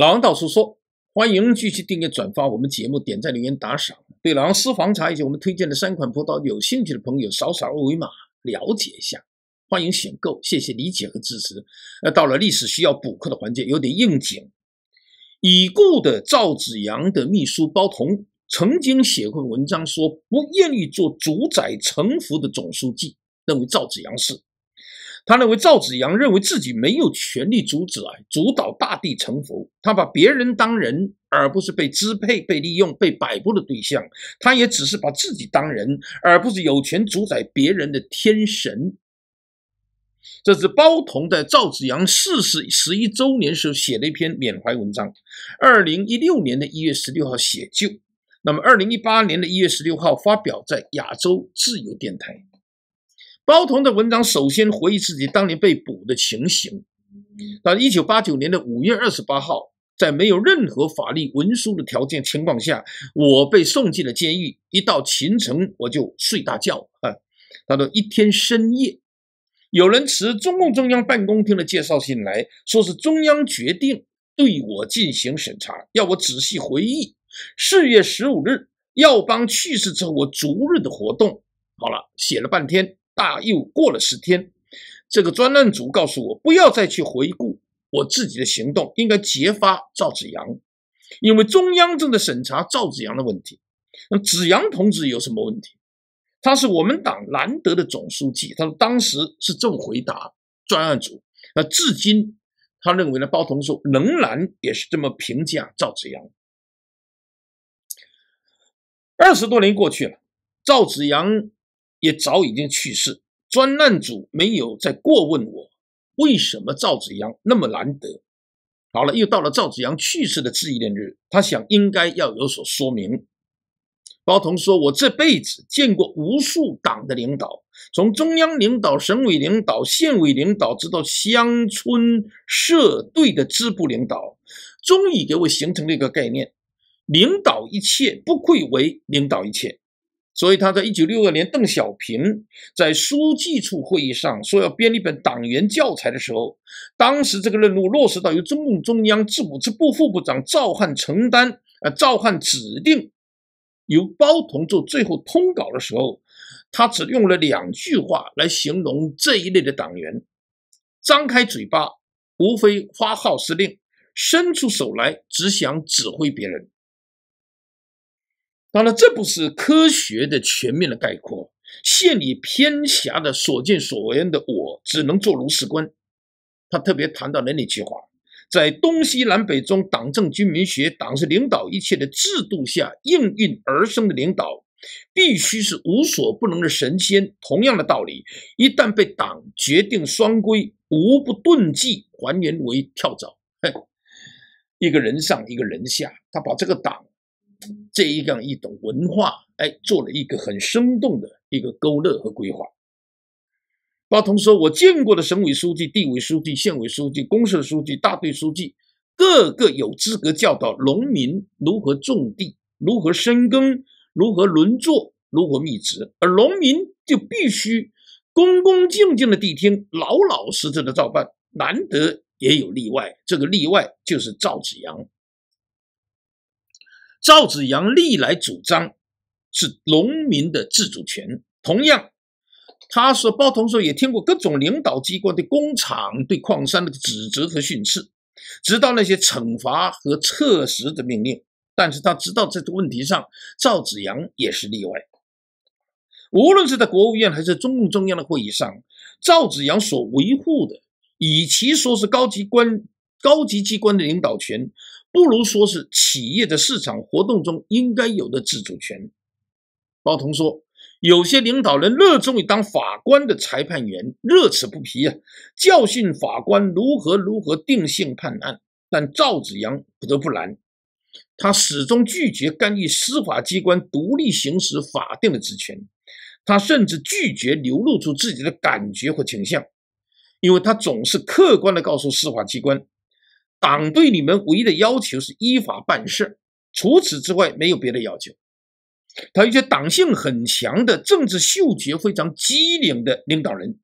老王到处说，欢迎继续订阅、转发我们节目，点赞、留言、打赏。对老王私房茶以及我们推荐的三款葡萄有兴趣的朋友，扫扫二维码了解一下，欢迎选购。谢谢理解和支持。呃，到了历史需要补课的环节，有点应景。已故的赵子阳的秘书包同曾经写过文章说，不愿意做主宰沉浮的总书记，认为赵子阳是。他认为赵子阳认为自己没有权利阻止啊，主导大地成佛。他把别人当人，而不是被支配、被利用、被摆布的对象。他也只是把自己当人，而不是有权主宰别人的天神。这是包同在赵子阳逝世十一周年时候写的一篇缅怀文章。二零一六年的一月十六号写就，那么二零一八年的一月十六号发表在亚洲自由电台。包同的文章首先回忆自己当年被捕的情形。到一九八九年的五月二十八号，在没有任何法律文书的条件情况下，我被送进了监狱。一到秦城，我就睡大觉啊。他说一天深夜，有人持中共中央办公厅的介绍信来，说是中央决定对我进行审查，要我仔细回忆四月十五日耀邦去世之后我逐日的活动。好了，写了半天。大又过了十天，这个专案组告诉我不要再去回顾我自己的行动，应该揭发赵子阳，因为中央正在审查赵子阳的问题。那子阳同志有什么问题？他是我们党难得的总书记。他说当时是这么回答专案组。那至今，他认为呢，包同志仍然也是这么评价赵子阳。二十多年过去了，赵子阳。也早已经去世，专案组没有再过问我为什么赵子阳那么难得。好了，又到了赵子阳去世的纪念日，他想应该要有所说明。包同说：“我这辈子见过无数党的领导，从中央领导、省委领导、县委领导，直到乡村社队的支部领导，终于给我形成了一个概念：领导一切，不愧为领导一切。”所以他在一九六二年，邓小平在书记处会议上说要编一本党员教材的时候，当时这个任务落实到由中共中央政织部副部长赵汉承担，呃，赵汉指定由包同做最后通稿的时候，他只用了两句话来形容这一类的党员：张开嘴巴，无非发号施令；伸出手来，只想指挥别人。当然，这不是科学的全面的概括。现于偏狭的所见所闻的我，只能做如是观。他特别谈到了那句话：在东西南北中党政军民学，党是领导一切的制度下应运而生的领导，必须是无所不能的神仙。同样的道理，一旦被党决定双规，无不遁迹，还原为跳蚤。一个人上，一个人下。他把这个党。这一样一种文化，哎，做了一个很生动的一个勾勒和规划。巴同说：“我见过的省委书记、地委书记、县委书记、公社书记、大队书记，个个有资格教导农民如何种地、如何深耕、如何轮作、如何密植，而农民就必须恭恭敬敬的谛听、老老实实的照办。难得也有例外，这个例外就是赵子阳。”赵子阳历来主张是农民的自主权。同样，他说包同说也听过各种领导机关对工厂、对矿山的指责和训斥，直到那些惩罚和撤职的命令。但是他知道这个问题上，赵子阳也是例外。无论是在国务院还是中共中央的会议上，赵子阳所维护的，与其说是高级官、高级机关的领导权。不如说是企业的市场活动中应该有的自主权包同说：“有些领导人热衷于当法官的裁判员，乐此不疲啊，教训法官如何如何定性判案。但赵子阳不得不拦，他始终拒绝干预司法机关独立行使法定的职权，他甚至拒绝流露出自己的感觉和倾向，因为他总是客观地告诉司法机关。”党对你们唯一的要求是依法办事，除此之外没有别的要求。他一些党性很强的政治嗅觉非常机灵的领导人，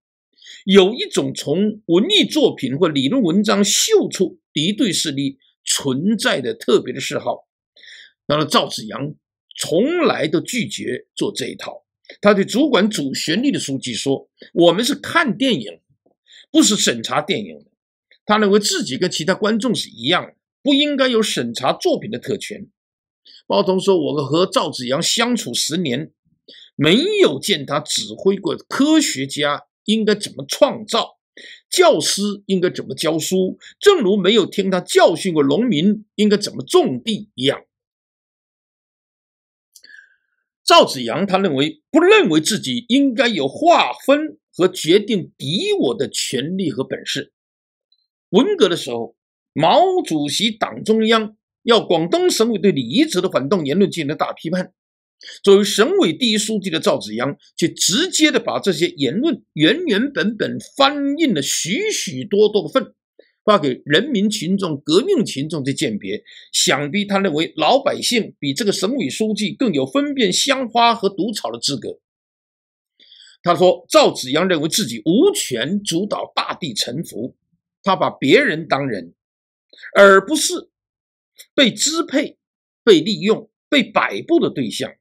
有一种从文艺作品或理论文章嗅出敌对势力存在的特别的嗜好。然么赵紫阳从来都拒绝做这一套。他对主管主旋律的书记说：“我们是看电影，不是审查电影。”他认为自己跟其他观众是一样，不应该有审查作品的特权。包同说：“我和赵子阳相处十年，没有见他指挥过科学家应该怎么创造，教师应该怎么教书，正如没有听他教训过农民应该怎么种地一样。”赵子阳他认为，不认为自己应该有划分和决定敌我的权利和本事。文革的时候，毛主席、党中央要广东省委对李一枝的反动言论进行大批判。作为省委第一书记的赵紫阳，却直接的把这些言论原原本本翻印了许许多多的份，发给人民群众、革命群众去鉴别。想必他认为老百姓比这个省委书记更有分辨香花和毒草的资格。他说，赵紫阳认为自己无权主导大地沉浮。他把别人当人，而不是被支配、被利用、被摆布的对象。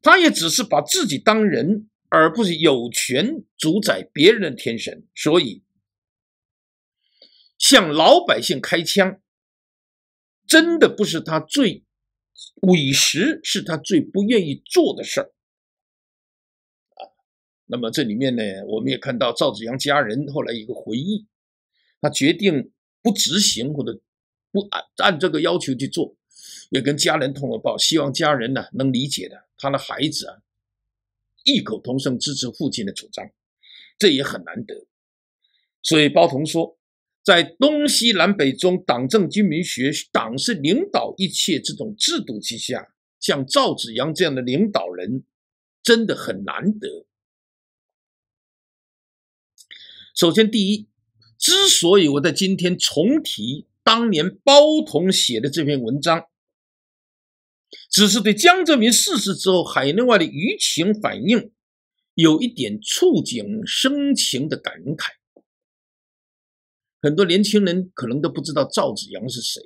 他也只是把自己当人，而不是有权主宰别人的天神。所以，向老百姓开枪，真的不是他最委实是他最不愿意做的事儿。啊，那么这里面呢，我们也看到赵子阳家人后来一个回忆。他决定不执行或者不按按这个要求去做，也跟家人通报，希望家人呢能理解的。他的孩子啊异口同声支持父亲的主张，这也很难得。所以包同说，在东西南北中，党政军民学，党是领导一切这种制度之下，像赵子阳这样的领导人真的很难得。首先，第一。之所以我在今天重提当年包同写的这篇文章，只是对江泽民逝世之后海内外的舆情反应，有一点触景生情的感慨。很多年轻人可能都不知道赵紫阳是谁。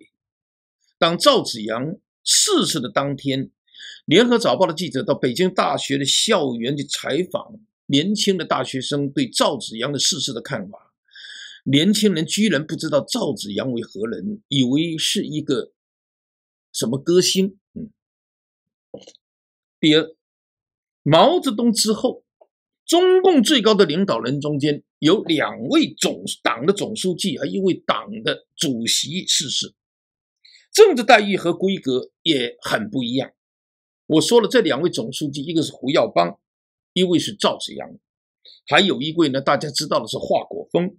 当赵紫阳逝世的当天，联合早报的记者到北京大学的校园去采访年轻的大学生对赵紫阳的逝世的看法。年轻人居然不知道赵子阳为何人，以为是一个什么歌星。嗯，第二，毛泽东之后，中共最高的领导人中间有两位总党的总书记，还一位党的主席逝世，政治待遇和规格也很不一样。我说了，这两位总书记，一个是胡耀邦，一位是赵子阳，还有一位呢，大家知道的是华国锋。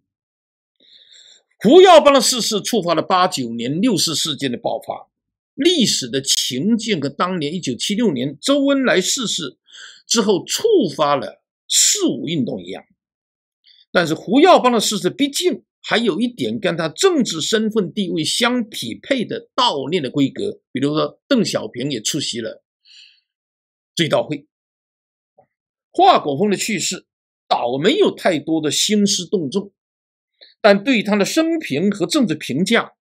胡耀邦的逝世触发了八九年六四事件的爆发，历史的情境和当年一九七六年周恩来逝世之后触发了四五运动一样。但是胡耀邦的逝世毕竟还有一点跟他政治身份地位相匹配的悼念的规格，比如说邓小平也出席了追悼会。华国锋的去世倒没有太多的兴师动众。但对他的生平和政治评价，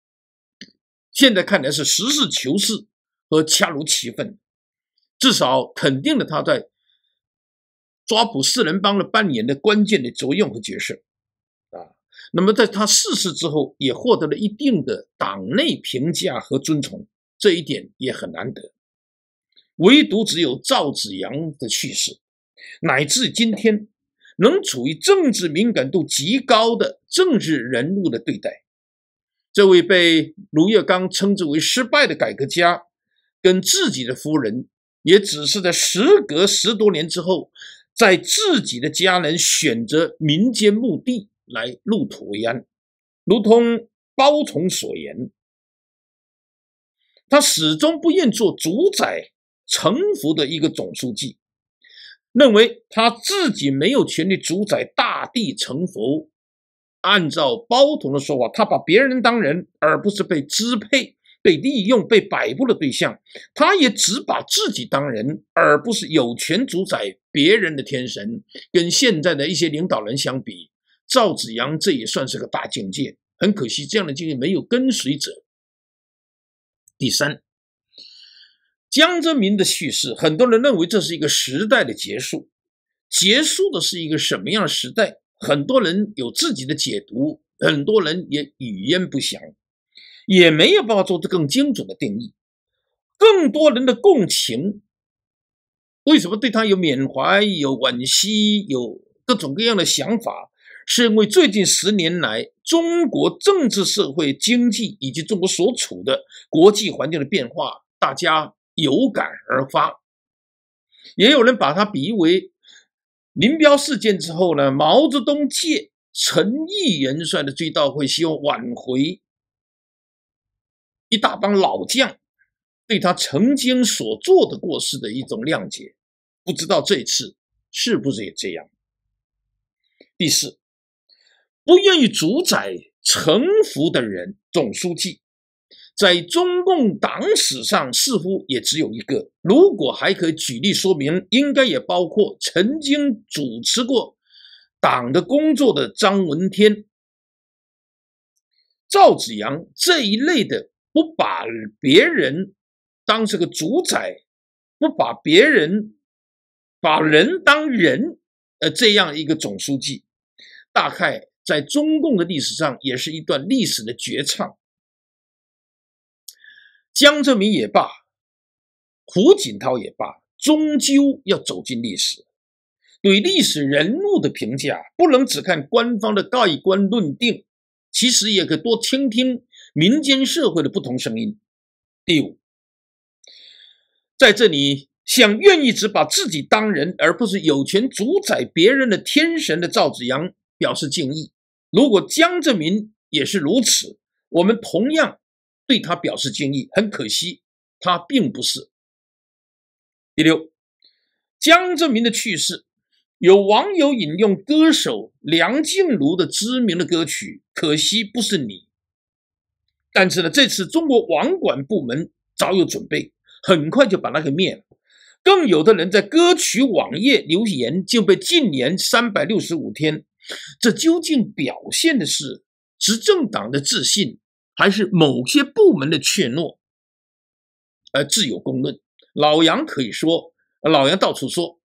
现在看来是实事求是和恰如其分，至少肯定了他在抓捕四人帮的扮演的关键的作用和角色。啊，那么在他逝世之后，也获得了一定的党内评价和尊崇，这一点也很难得。唯独只有赵子阳的去世，乃至今天。能处于政治敏感度极高的政治人物的对待，这位被卢月刚称之为失败的改革家，跟自己的夫人，也只是在时隔十多年之后，在自己的家人选择民间墓地来入土为安，如同包从所言，他始终不愿做主宰臣服的一个总书记。认为他自己没有权利主宰大地成佛。按照包同的说法，他把别人当人，而不是被支配、被利用、被摆布的对象。他也只把自己当人，而不是有权主宰别人的天神。跟现在的一些领导人相比，赵子阳这也算是个大境界。很可惜，这样的境界没有跟随者。第三。江泽民的去世，很多人认为这是一个时代的结束。结束的是一个什么样时代？很多人有自己的解读，很多人也语焉不详，也没有办法做出更精准的定义。更多人的共情，为什么对他有缅怀、有惋惜、有各种各样的想法？是因为最近十年来，中国政治、社会、经济以及中国所处的国际环境的变化，大家。有感而发，也有人把他比喻为林彪事件之后呢，毛泽东借陈毅元帅的追悼会，希望挽回一大帮老将对他曾经所做的过失的一种谅解。不知道这次是不是也这样？第四，不愿意主宰臣服的人，总书记。在中共党史上，似乎也只有一个。如果还可举例说明，应该也包括曾经主持过党的工作的张闻天、赵子阳这一类的，不把别人当这个主宰，不把别人把人当人，呃，这样一个总书记，大概在中共的历史上，也是一段历史的绝唱。江泽民也罢，胡锦涛也罢，终究要走进历史。对历史人物的评价，不能只看官方的盖棺论定，其实也可多听听民间社会的不同声音。第五，在这里，向愿意只把自己当人，而不是有权主宰别人的天神的赵子阳表示敬意。如果江泽民也是如此，我们同样。对他表示敬意，很可惜，他并不是。第六，江泽民的去世，有网友引用歌手梁静茹的知名的歌曲，可惜不是你。但是呢，这次中国网管部门早有准备，很快就把他给灭了。更有的人在歌曲网页留言就被禁言三百六十五天，这究竟表现的是执政党的自信？还是某些部门的怯懦，而自有公论。老杨可以说，老杨到处说。